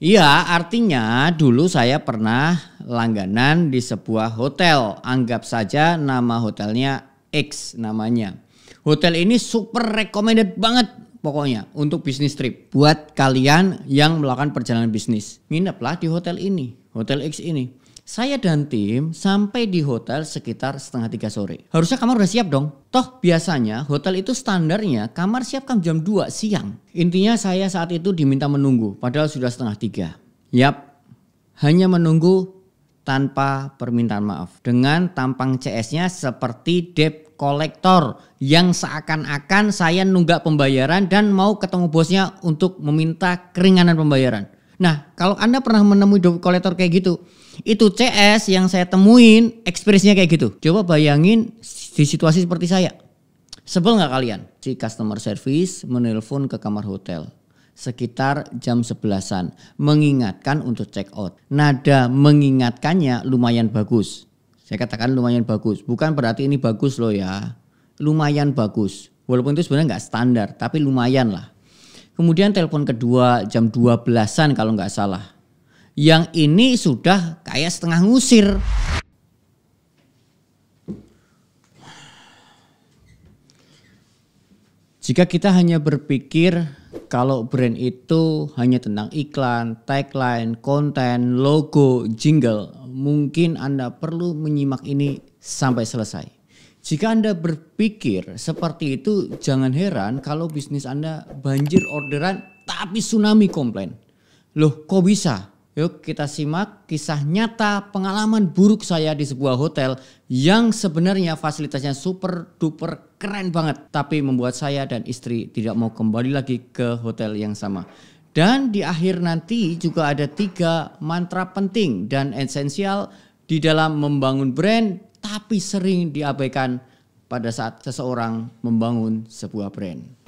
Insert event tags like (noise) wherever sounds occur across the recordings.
Iya, artinya dulu saya pernah langganan di sebuah hotel. Anggap saja nama hotelnya X namanya. Hotel ini super recommended banget pokoknya untuk bisnis trip. Buat kalian yang melakukan perjalanan bisnis, lah di hotel ini, hotel X ini. Saya dan tim sampai di hotel sekitar setengah tiga sore. Harusnya kamar udah siap dong. Toh biasanya hotel itu standarnya kamar siapkan jam 2 siang. Intinya saya saat itu diminta menunggu padahal sudah setengah tiga. Yap, hanya menunggu tanpa permintaan maaf. Dengan tampang CS-nya seperti debt collector yang seakan-akan saya nunggak pembayaran dan mau ketemu bosnya untuk meminta keringanan pembayaran. Nah, kalau Anda pernah menemui debt collector kayak gitu, itu CS yang saya temuin ekspresinya kayak gitu. Coba bayangin di situasi seperti saya. Sebel nggak kalian? Si customer service menelpon ke kamar hotel sekitar jam sebelasan mengingatkan untuk check out. Nada mengingatkannya lumayan bagus. Saya katakan lumayan bagus. Bukan berarti ini bagus loh ya. Lumayan bagus. Walaupun itu sebenarnya nggak standar, tapi lumayan lah. Kemudian telepon kedua jam 12-an kalau nggak salah. Yang ini sudah kayak setengah ngusir. Jika kita hanya berpikir kalau brand itu hanya tentang iklan, tagline, konten, logo, jingle, mungkin Anda perlu menyimak ini sampai selesai. Jika Anda berpikir seperti itu, jangan heran kalau bisnis Anda banjir orderan tapi tsunami komplain. Loh, kok bisa? Yuk kita simak kisah nyata pengalaman buruk saya di sebuah hotel yang sebenarnya fasilitasnya super duper keren banget. Tapi membuat saya dan istri tidak mau kembali lagi ke hotel yang sama. Dan di akhir nanti juga ada tiga mantra penting dan esensial di dalam membangun brand tapi sering diabaikan pada saat seseorang membangun sebuah brand.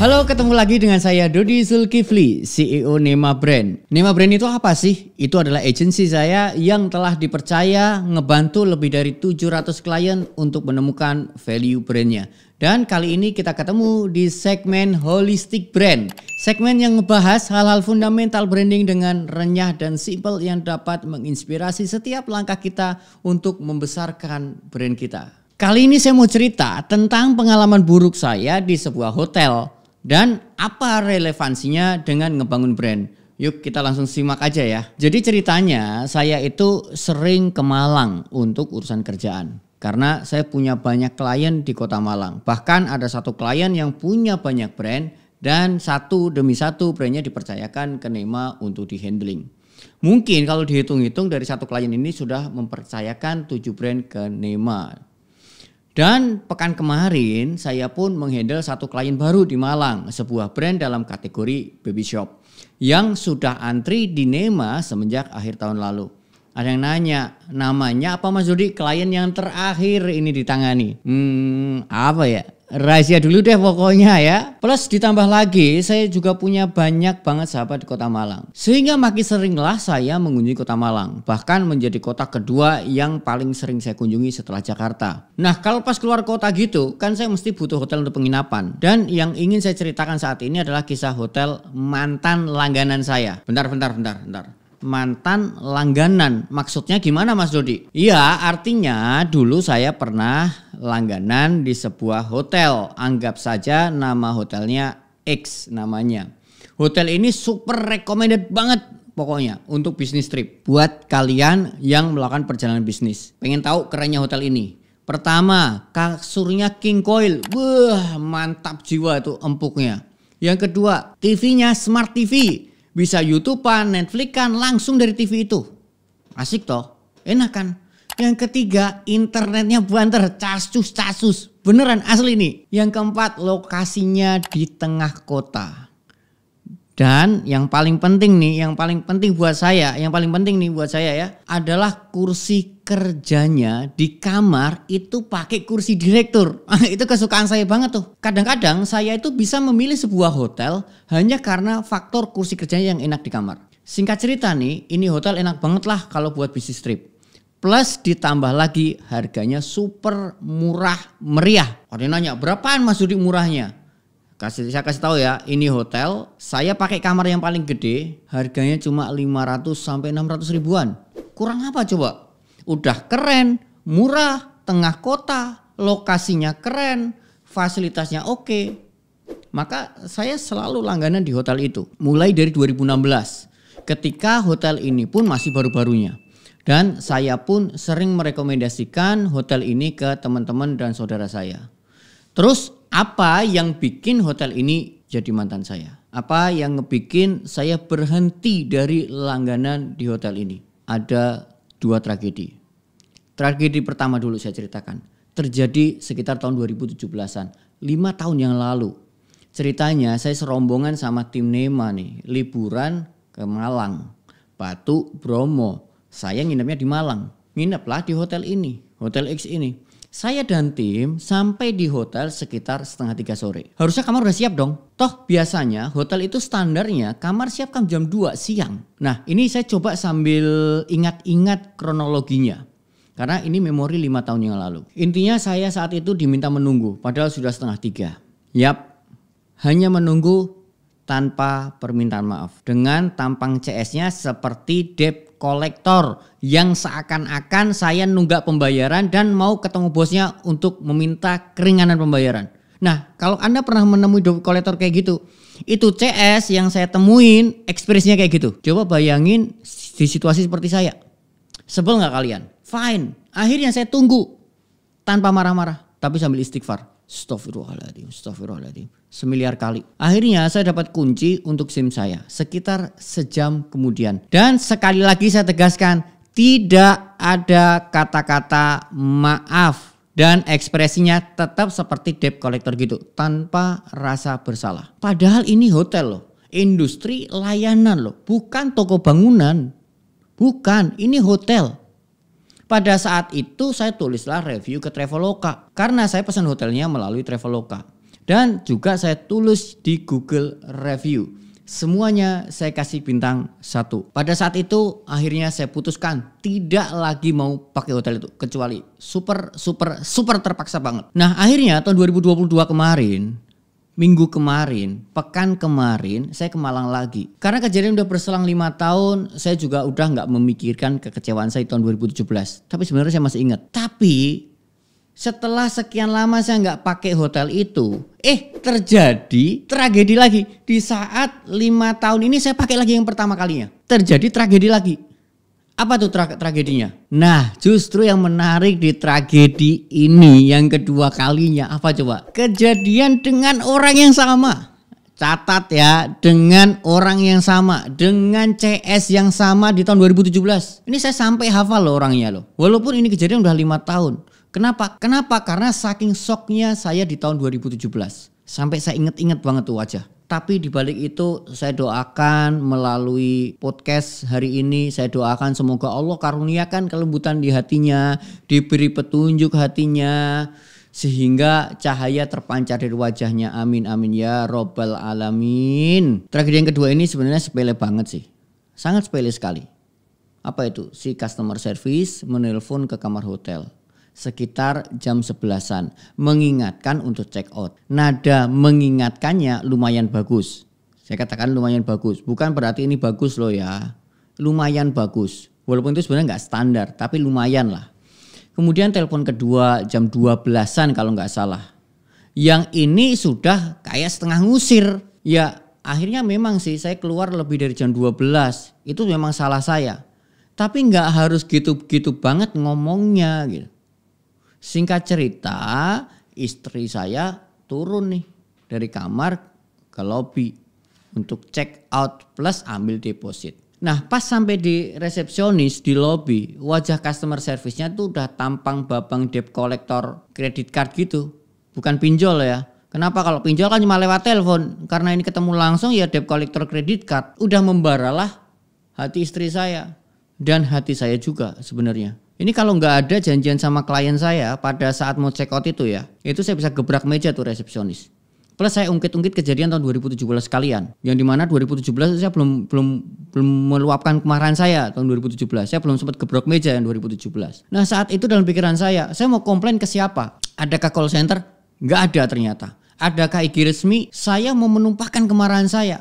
Halo, ketemu lagi dengan saya Dodi Zulkifli, CEO Nema Brand. Nema Brand itu apa sih? Itu adalah agensi saya yang telah dipercaya ngebantu lebih dari 700 klien untuk menemukan value brandnya. Dan kali ini kita ketemu di segmen Holistic Brand. Segmen yang ngebahas hal-hal fundamental branding dengan renyah dan simple yang dapat menginspirasi setiap langkah kita untuk membesarkan brand kita. Kali ini saya mau cerita tentang pengalaman buruk saya di sebuah hotel dan apa relevansinya dengan ngebangun brand. Yuk kita langsung simak aja ya. Jadi ceritanya saya itu sering ke Malang untuk urusan kerjaan. Karena saya punya banyak klien di kota Malang. Bahkan ada satu klien yang punya banyak brand dan satu demi satu brandnya dipercayakan ke Nema untuk di handling. Mungkin kalau dihitung-hitung dari satu klien ini sudah mempercayakan tujuh brand ke Nema dan pekan kemarin saya pun menghandle satu klien baru di Malang, sebuah brand dalam kategori baby shop yang sudah antri di Nema semenjak akhir tahun lalu. Ada yang nanya, namanya apa Mas Dodi? Klien yang terakhir ini ditangani. Hmm, apa ya? rahasia dulu deh pokoknya ya. Plus ditambah lagi saya juga punya banyak banget sahabat di Kota Malang. Sehingga makin seringlah saya mengunjungi Kota Malang. Bahkan menjadi kota kedua yang paling sering saya kunjungi setelah Jakarta. Nah kalau pas keluar kota gitu kan saya mesti butuh hotel untuk penginapan. Dan yang ingin saya ceritakan saat ini adalah kisah hotel mantan langganan saya. Bentar, bentar, bentar, bentar mantan langganan. Maksudnya gimana Mas Dodi? Iya, artinya dulu saya pernah langganan di sebuah hotel. Anggap saja nama hotelnya X namanya. Hotel ini super recommended banget pokoknya untuk bisnis trip buat kalian yang melakukan perjalanan bisnis. Pengen tahu kerennya hotel ini? Pertama, kasurnya king coil. Wah, mantap jiwa itu empuknya. Yang kedua, TV-nya smart TV. Bisa YouTube Netflix Netflixan langsung dari TV itu. Asik toh, enak kan? Yang ketiga, internetnya banter, casus-casus. Beneran asli nih. Yang keempat, lokasinya di tengah kota. Dan yang paling penting nih, yang paling penting buat saya, yang paling penting nih buat saya ya, adalah kursi kerjanya di kamar itu pakai kursi direktur. (laughs) Ah, itu kesukaan saya banget tuh. Kadang-kadang saya itu bisa memilih sebuah hotel hanya karena faktor kursi kerjanya yang enak di kamar. Singkat cerita nih, ini hotel enak banget lah kalau buat bisnis trip. Plus ditambah lagi harganya super murah meriah. Orang nanya, berapaan Mas Yudi murahnya? kasih saya kasih tahu ya, ini hotel, saya pakai kamar yang paling gede, harganya cuma 500 sampai 600 ribuan. Kurang apa coba? Udah keren, murah, tengah kota, lokasinya keren, fasilitasnya oke. Maka saya selalu langganan di hotel itu. Mulai dari 2016 ketika hotel ini pun masih baru-barunya. Dan saya pun sering merekomendasikan hotel ini ke teman-teman dan saudara saya. Terus apa yang bikin hotel ini jadi mantan saya? Apa yang ngebikin saya berhenti dari langganan di hotel ini? Ada dua tragedi. Tragedi pertama dulu saya ceritakan. Terjadi sekitar tahun 2017-an. Lima tahun yang lalu. Ceritanya saya serombongan sama tim Nema nih. Liburan ke Malang. Batu, Bromo. Saya nginepnya di Malang. lah di hotel ini. Hotel X ini saya dan tim sampai di hotel sekitar setengah tiga sore. Harusnya kamar udah siap dong. Toh biasanya hotel itu standarnya kamar siapkan jam 2 siang. Nah ini saya coba sambil ingat-ingat kronologinya. Karena ini memori lima tahun yang lalu. Intinya saya saat itu diminta menunggu padahal sudah setengah tiga. Yap, hanya menunggu tanpa permintaan maaf. Dengan tampang CS-nya seperti Dep kolektor yang seakan-akan saya nunggak pembayaran dan mau ketemu bosnya untuk meminta keringanan pembayaran. Nah, kalau Anda pernah menemui debt kolektor kayak gitu, itu CS yang saya temuin ekspresinya kayak gitu. Coba bayangin di situasi seperti saya. Sebel nggak kalian? Fine. Akhirnya saya tunggu tanpa marah-marah, tapi sambil istighfar. Astagfirullahaladzim, astagfirullahaladzim. Semiliar kali. Akhirnya saya dapat kunci untuk SIM saya sekitar sejam kemudian. Dan sekali lagi saya tegaskan, tidak ada kata-kata maaf. Dan ekspresinya tetap seperti debt collector gitu, tanpa rasa bersalah. Padahal ini hotel loh, industri layanan loh, bukan toko bangunan. Bukan, ini hotel. Pada saat itu saya tulislah review ke Traveloka karena saya pesan hotelnya melalui Traveloka. Dan juga saya tulis di Google Review. Semuanya saya kasih bintang satu. Pada saat itu akhirnya saya putuskan tidak lagi mau pakai hotel itu. Kecuali super, super, super terpaksa banget. Nah akhirnya tahun 2022 kemarin minggu kemarin, pekan kemarin, saya ke Malang lagi. Karena kejadian udah berselang lima tahun, saya juga udah nggak memikirkan kekecewaan saya tahun 2017. Tapi sebenarnya saya masih ingat. Tapi setelah sekian lama saya nggak pakai hotel itu, eh terjadi tragedi lagi. Di saat lima tahun ini saya pakai lagi yang pertama kalinya. Terjadi tragedi lagi apa tuh tra tragedinya? Nah, justru yang menarik di tragedi ini yang kedua kalinya apa coba? Kejadian dengan orang yang sama. Catat ya, dengan orang yang sama, dengan CS yang sama di tahun 2017. Ini saya sampai hafal loh orangnya loh. Walaupun ini kejadian udah lima tahun. Kenapa? Kenapa? Karena saking soknya saya di tahun 2017. Sampai saya inget-inget banget tuh wajah. Tapi dibalik itu saya doakan melalui podcast hari ini saya doakan semoga Allah karuniakan kelembutan di hatinya, diberi petunjuk hatinya sehingga cahaya terpancar dari wajahnya. Amin amin ya robbal alamin. Tragedi yang kedua ini sebenarnya sepele banget sih. Sangat sepele sekali. Apa itu? Si customer service menelpon ke kamar hotel sekitar jam 11-an mengingatkan untuk check out. Nada mengingatkannya lumayan bagus. Saya katakan lumayan bagus, bukan berarti ini bagus loh ya. Lumayan bagus. Walaupun itu sebenarnya nggak standar, tapi lumayan lah. Kemudian telepon kedua jam 12-an kalau nggak salah. Yang ini sudah kayak setengah ngusir. Ya akhirnya memang sih saya keluar lebih dari jam 12. Itu memang salah saya. Tapi nggak harus gitu-gitu banget ngomongnya gitu. Singkat cerita, istri saya turun nih dari kamar ke lobi untuk check out plus ambil deposit. Nah, pas sampai di resepsionis di lobby, wajah customer service-nya tuh udah tampang babang debt collector kredit card gitu. Bukan pinjol ya. Kenapa kalau pinjol kan cuma lewat telepon? Karena ini ketemu langsung ya debt collector kredit card. Udah membaralah hati istri saya dan hati saya juga sebenarnya. Ini kalau nggak ada janjian sama klien saya pada saat mau check out itu ya, itu saya bisa gebrak meja tuh resepsionis. Plus saya ungkit-ungkit kejadian tahun 2017 sekalian, yang dimana 2017 saya belum belum belum meluapkan kemarahan saya tahun 2017. Saya belum sempat gebrok meja yang 2017. Nah saat itu dalam pikiran saya, saya mau komplain ke siapa? Adakah call center? Nggak ada ternyata. Adakah IG resmi? Saya mau menumpahkan kemarahan saya.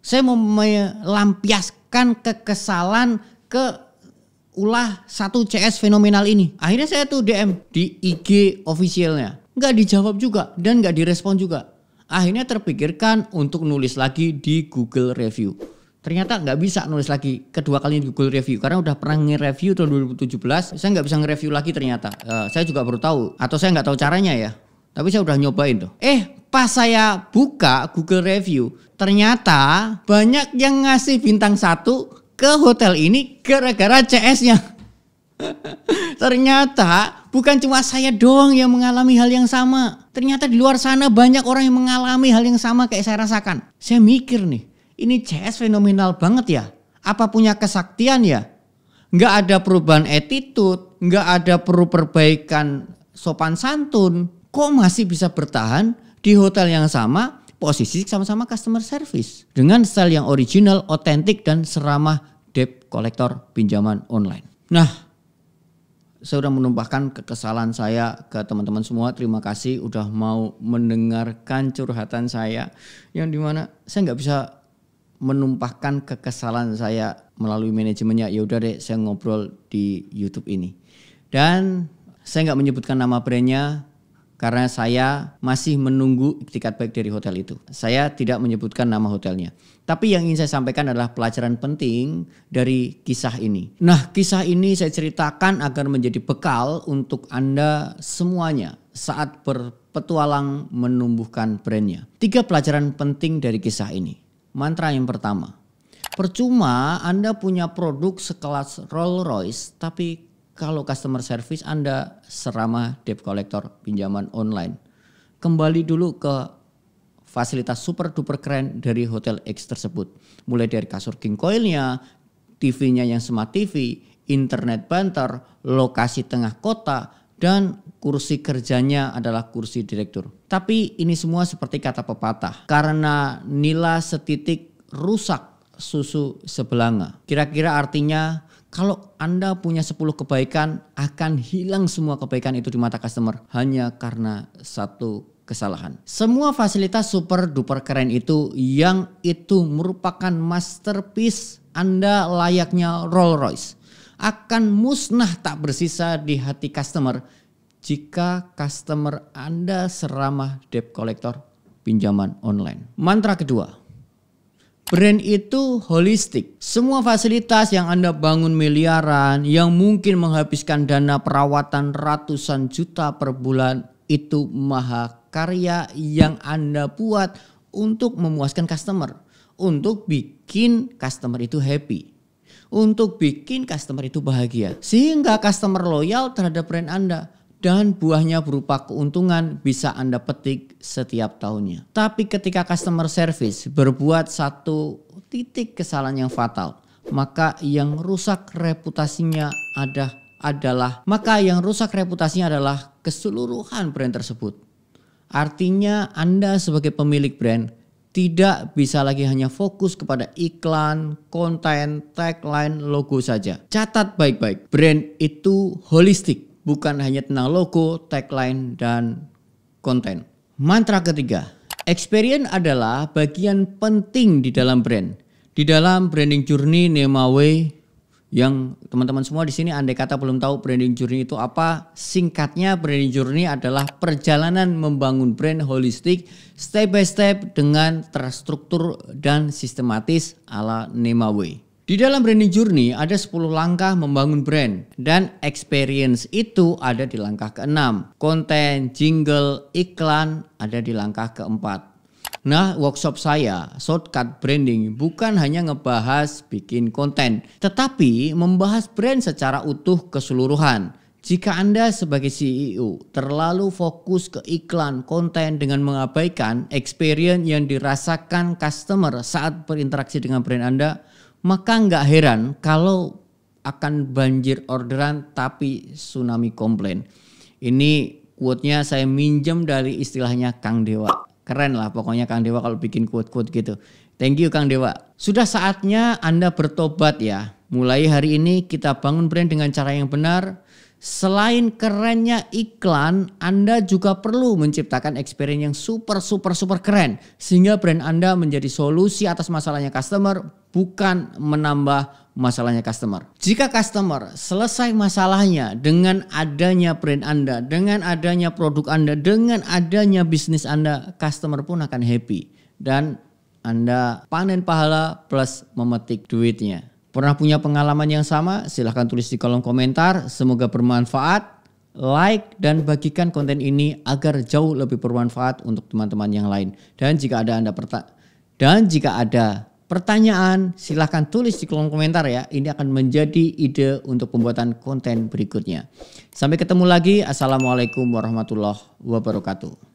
Saya mau melampiaskan kekesalan ke ulah satu CS fenomenal ini. Akhirnya saya tuh DM di IG officialnya. Nggak dijawab juga dan nggak direspon juga. Akhirnya terpikirkan untuk nulis lagi di Google Review. Ternyata nggak bisa nulis lagi kedua kali di Google Review karena udah pernah nge-review tahun 2017. Saya nggak bisa nge-review lagi ternyata. Uh, saya juga baru tahu atau saya nggak tahu caranya ya. Tapi saya udah nyobain tuh. Eh pas saya buka Google Review ternyata banyak yang ngasih bintang satu ke hotel ini gara-gara CS-nya. (laughs) Ternyata bukan cuma saya doang yang mengalami hal yang sama. Ternyata di luar sana banyak orang yang mengalami hal yang sama kayak saya rasakan. Saya mikir nih, ini CS fenomenal banget ya. Apa punya kesaktian ya? Nggak ada perubahan attitude, nggak ada perlu perbaikan sopan santun. Kok masih bisa bertahan di hotel yang sama posisi sama-sama customer service dengan style yang original, otentik dan seramah debt kolektor pinjaman online. Nah, saya sudah menumpahkan kekesalan saya ke teman-teman semua. Terima kasih udah mau mendengarkan curhatan saya yang dimana saya nggak bisa menumpahkan kekesalan saya melalui manajemennya. Ya udah deh, saya ngobrol di YouTube ini. Dan saya nggak menyebutkan nama brandnya, karena saya masih menunggu tiket baik dari hotel itu. Saya tidak menyebutkan nama hotelnya. Tapi yang ingin saya sampaikan adalah pelajaran penting dari kisah ini. Nah, kisah ini saya ceritakan agar menjadi bekal untuk Anda semuanya saat berpetualang menumbuhkan brandnya. Tiga pelajaran penting dari kisah ini. Mantra yang pertama, percuma Anda punya produk sekelas Rolls Royce tapi kalau customer service Anda seramah debt collector pinjaman online. Kembali dulu ke fasilitas super duper keren dari Hotel X tersebut. Mulai dari kasur king coilnya, TV-nya yang smart TV, internet banter, lokasi tengah kota, dan kursi kerjanya adalah kursi direktur. Tapi ini semua seperti kata pepatah, karena nila setitik rusak susu sebelanga. Kira-kira artinya kalau Anda punya 10 kebaikan, akan hilang semua kebaikan itu di mata customer hanya karena satu kesalahan. Semua fasilitas super duper keren itu yang itu merupakan masterpiece Anda layaknya Rolls Royce akan musnah tak bersisa di hati customer jika customer Anda seramah debt collector pinjaman online. Mantra kedua, Brand itu holistik. Semua fasilitas yang Anda bangun miliaran, yang mungkin menghabiskan dana perawatan ratusan juta per bulan, itu maha karya yang Anda buat untuk memuaskan customer, untuk bikin customer itu happy, untuk bikin customer itu bahagia, sehingga customer loyal terhadap brand Anda dan buahnya berupa keuntungan bisa Anda petik setiap tahunnya. Tapi ketika customer service berbuat satu titik kesalahan yang fatal, maka yang rusak reputasinya ada adalah maka yang rusak reputasinya adalah keseluruhan brand tersebut. Artinya Anda sebagai pemilik brand tidak bisa lagi hanya fokus kepada iklan, konten, tagline, logo saja. Catat baik-baik, brand itu holistik bukan hanya tentang logo, tagline, dan konten. Mantra ketiga, experience adalah bagian penting di dalam brand. Di dalam branding journey Nema yang teman-teman semua di sini andai kata belum tahu branding journey itu apa, singkatnya branding journey adalah perjalanan membangun brand holistik step by step dengan terstruktur dan sistematis ala Nema di dalam branding journey ada 10 langkah membangun brand dan experience itu ada di langkah keenam. Konten, jingle, iklan ada di langkah keempat. Nah, workshop saya, Shortcut Branding, bukan hanya ngebahas bikin konten, tetapi membahas brand secara utuh keseluruhan. Jika Anda sebagai CEO terlalu fokus ke iklan konten dengan mengabaikan experience yang dirasakan customer saat berinteraksi dengan brand Anda, maka nggak heran kalau akan banjir orderan tapi tsunami komplain. Ini quote-nya saya minjem dari istilahnya Kang Dewa. Keren lah pokoknya Kang Dewa kalau bikin quote-quote gitu. Thank you Kang Dewa. Sudah saatnya Anda bertobat ya. Mulai hari ini kita bangun brand dengan cara yang benar. Selain kerennya iklan, Anda juga perlu menciptakan experience yang super super super keren sehingga brand Anda menjadi solusi atas masalahnya customer, bukan menambah masalahnya customer. Jika customer selesai masalahnya dengan adanya brand Anda, dengan adanya produk Anda, dengan adanya bisnis Anda, customer pun akan happy dan Anda panen pahala plus memetik duitnya. Pernah punya pengalaman yang sama? Silahkan tulis di kolom komentar. Semoga bermanfaat. Like dan bagikan konten ini agar jauh lebih bermanfaat untuk teman-teman yang lain. Dan jika ada Anda perta dan jika ada pertanyaan, silahkan tulis di kolom komentar ya. Ini akan menjadi ide untuk pembuatan konten berikutnya. Sampai ketemu lagi. Assalamualaikum warahmatullahi wabarakatuh.